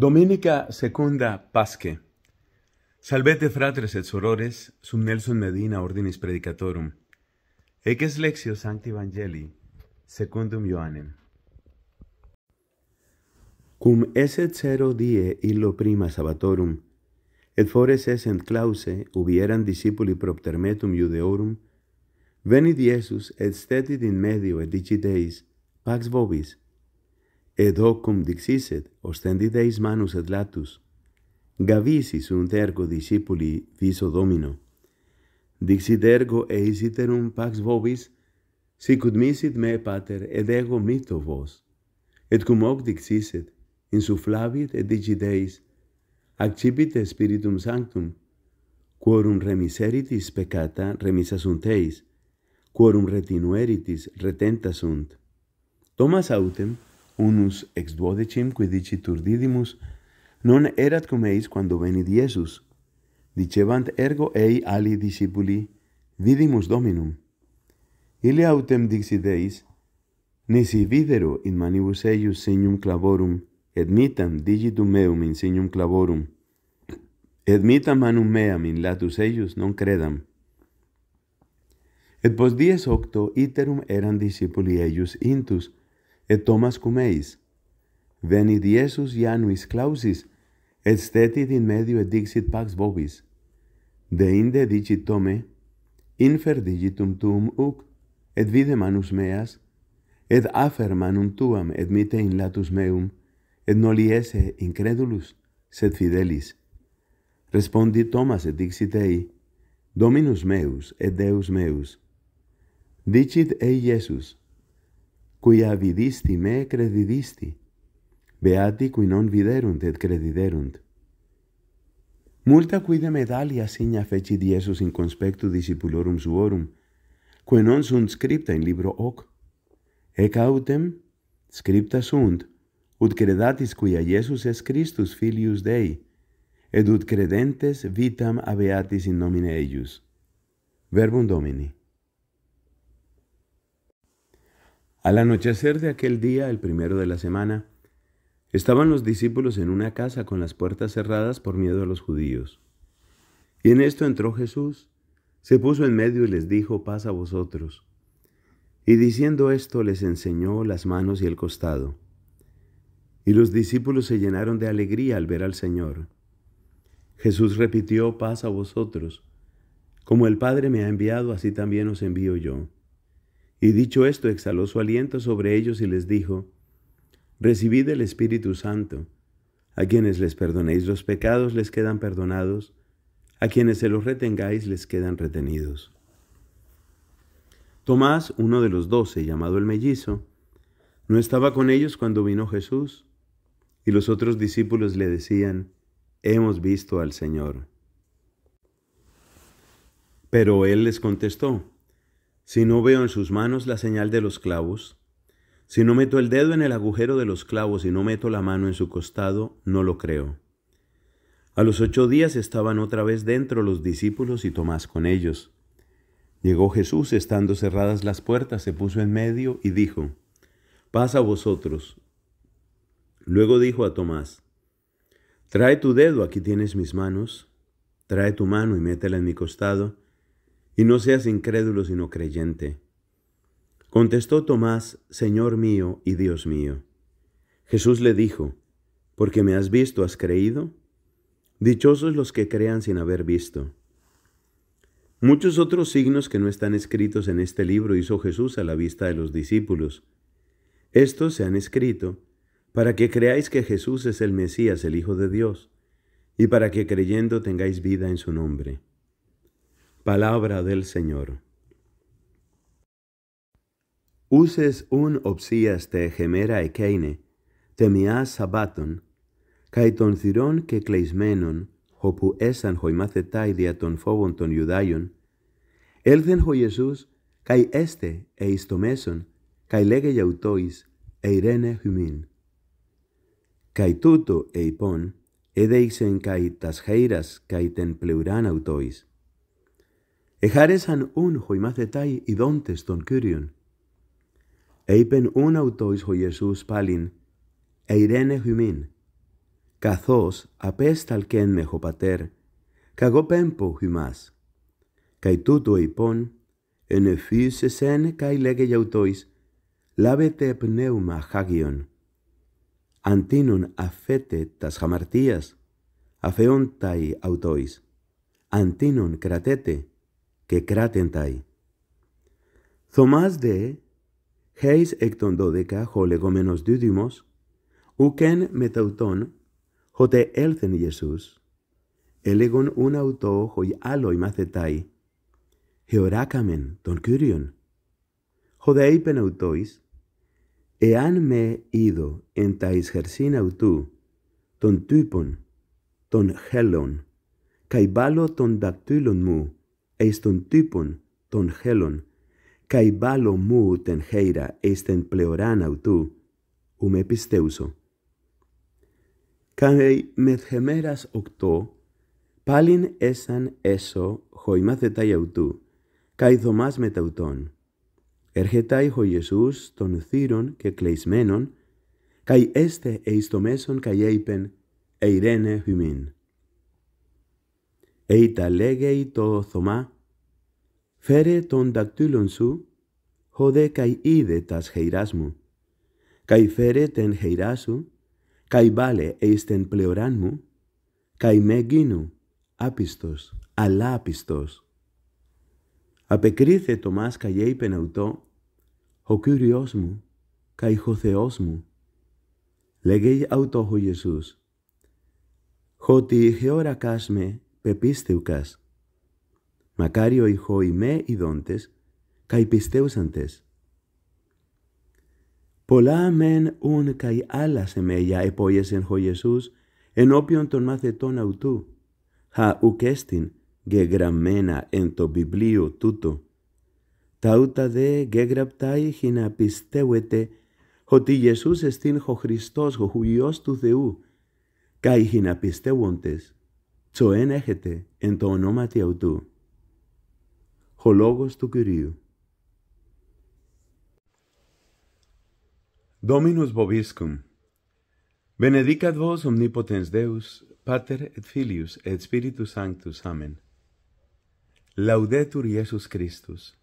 Dominica Secunda Pasque Salvete fratres et sorores, sum Nelson Medina ordinis predicatorum. Eke es lexio sancti evangelii, secundum Ioannem. Cum eset cero die illo prima sabatorum, et fores esent clause, ubieran discipuli propter metum judeorum, VENIT Iesus et stetit in medio et dicit eis, pax vobis, Ed hocum dixiset, ostendi deis manus et latus, gavisi sunt ergo discipuli viso domino. Dixit ergo eisit erum pax vobis, sicut misit me, pater, ed ego mito vos. Et cum hoc dixiset, insuflavit et digit eis, accipit spiritum sanctum, quorum remiseritis peccata remisa sunt eis, quorum retinueritis retenta sunt. Thomas autem, unus ex duodecim qui dicitur didimus, non erat cum eis quando venit Iesus. Dicevant ergo ei ali discipuli, didimus dominum. Ile autem dixit eis, nisi videro in manibus eius signum clavorum, et mitam digitum meum in signum clavorum, et mitam manum meam in latus eius non credam. Et pos dies octo iterum eran discipuli eius intus, et Thomas cum eis. Venit Iesus Ianuis clausis, et stetit in medio et dixit pax vobis. Deinde dicit Tome, infer digitum tuum uc, et vide manus meas, et afer manum tuam et mite in latus meum, et noli esse incredulus, sed fidelis. Respondi Thomas et dixit ei, Dominus meus et Deus meus. Dicit ei Iesus, quia vidisti me credidisti. Beati qui non viderunt et crediderunt. Multa quid medalia signa feci Iesus in conspectu discipulorum suorum, quae non sunt scripta in libro hoc. Ec autem scripta sunt, ut credatis quia Iesus est Christus filius Dei, et ut credentes vitam abeatis in nomine eius. Verbum Domini. Al anochecer de aquel día, el primero de la semana, estaban los discípulos en una casa con las puertas cerradas por miedo a los judíos. Y en esto entró Jesús, se puso en medio y les dijo, paz a vosotros. Y diciendo esto les enseñó las manos y el costado. Y los discípulos se llenaron de alegría al ver al Señor. Jesús repitió, paz a vosotros. Como el Padre me ha enviado, así también os envío yo. Y dicho esto, exhaló su aliento sobre ellos y les dijo, Recibid el Espíritu Santo. A quienes les perdonéis los pecados les quedan perdonados, a quienes se los retengáis les quedan retenidos. Tomás, uno de los doce, llamado el mellizo, no estaba con ellos cuando vino Jesús, y los otros discípulos le decían, Hemos visto al Señor. Pero él les contestó, si no veo en sus manos la señal de los clavos, si no meto el dedo en el agujero de los clavos y no meto la mano en su costado, no lo creo. A los ocho días estaban otra vez dentro los discípulos y Tomás con ellos. Llegó Jesús, estando cerradas las puertas, se puso en medio y dijo, pasa vosotros. Luego dijo a Tomás, Trae tu dedo, aquí tienes mis manos, trae tu mano y métela en mi costado, y no seas incrédulo sino creyente. Contestó Tomás, Señor mío y Dios mío. Jesús le dijo, Porque me has visto, has creído. Dichosos los que crean sin haber visto. Muchos otros signos que no están escritos en este libro hizo Jesús a la vista de los discípulos. Estos se han escrito para que creáis que Jesús es el Mesías, el Hijo de Dios, y para que creyendo tengáis vida en su nombre. Palabra del Señor. Uses un obsías te gemera ekeine, temias sabaton, caiton ciron que cleismenon, hopu esan hoimacetai diaton ton ton judaion, elzen ho Jesús, kai este e istomeson, kai lege yautois, e irene humin. Kai tuto e ipon, edeixen kai tasgeiras kai ten pleuran autois e hares an un hoi macetai idontes ton curion. E ipen un autois hoi Iesus palin, e irene humin, cazos apest alquen meho pater, cago pempo humas, cae tuto ipon, ene fusesen cae legeiautois, labete pneuma hagion. Antinon affete tas hamartias, affeontai autois, antinon cratete, que cratentai. Thomas de heis ectondodeca jolegómenos dúdimos, uken metauton, jote elcen Jesús, elegon un auto hoi aloi macetai, georacamen ton curion. Jodei penautois, ean me ido en tais εισχερσίν αυτού, ton tupon ton ton καί βάλω ton εις τον τύπων των χέλων, καί μπάλο μου τεν χέιρα εις τεν πλεοράν αυτού, ου με πιστεύσω. Καί μεθχεμέρας οκτώ, πάλιν έσαν έσω χοημάθετα αυτού, καί δομάς μεταυτόν. Ερχετάει ο Ιησούς των θύρων και κλεισμένων, και τα ουτών. ερχεται ο ιησους έστε εις το μέσον καί είπεν Eirene Humin. Εϊτα λέγει το Θωμά, φέρε τον δακτύλον σου, χωδε καί είδε τας χειράς μου, καί φέρε τεν χειρά σου, καί βάλε εις τεν μου, καί με γίνου άπιστος, αλλά άπιστος. Απεκρίθε το μας καί είπεν αυτό, ο Κύριος μου, καί ο Θεός μου. Λέγει αυτό ο Ιησούς, χωτι χεώρακας με, επίς θεουκάς. Μακάριο ηχό ημέ ειδόντες, καί πιστεύσαντες. Πολλά μεν ούν καί άλλα σεμέγια επόγεσεν χω Ιεσούς, ενώπιον των μαθητών αυτού. Χα ουκέστην γεγραμμένα εν το βιβλίο τούτο. Τα ούτα δε γεγραπτά είχε να πιστεύετε ότι Ιεσούς εστίν χω Χριστός, χω Υιός του Θεού, καί είχε να πιστεύοντες. coen egete in to onomatia utu. Hologos tu curiu. Dominus boviscum. Benedicat vos omnipotens Deus, pater et filius et spiritus sanctus, amen. Laudetur Iesus Christus.